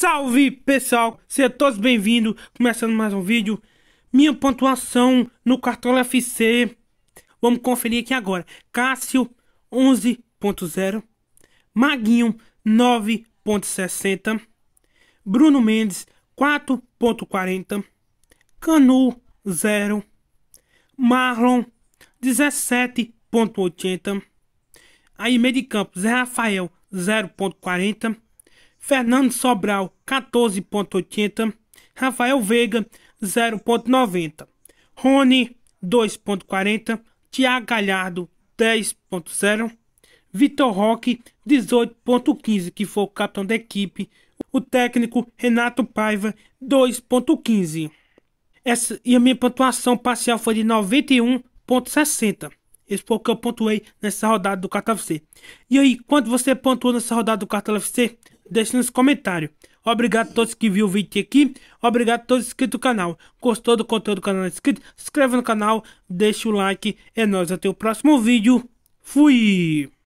Salve pessoal, sejam todos bem-vindos, começando mais um vídeo. Minha pontuação no Cartola FC, vamos conferir aqui agora. Cássio 11.0, Maguinho 9.60, Bruno Mendes 4.40, Canu 0, Marlon 17.80, aí meio de campo Zé Rafael 0.40, Fernando Sobral 14.80, Rafael Veiga 0.90, Rony 2.40, Tiago Galhardo 10.0, Vitor Roque 18.15, que foi o capitão da equipe, o técnico Renato Paiva 2.15. Essa e a minha pontuação parcial foi de 91.60. Esse foi o que eu pontuei nessa rodada do Carta FC. E aí, quanto você pontuou nessa rodada do Carta FC? deixe nos comentários. Obrigado a todos que viram o vídeo aqui. Obrigado a todos inscritos no canal. Gostou do conteúdo do canal é inscrito? Se inscreva no canal, deixe o like. É nóis, até o próximo vídeo. Fui!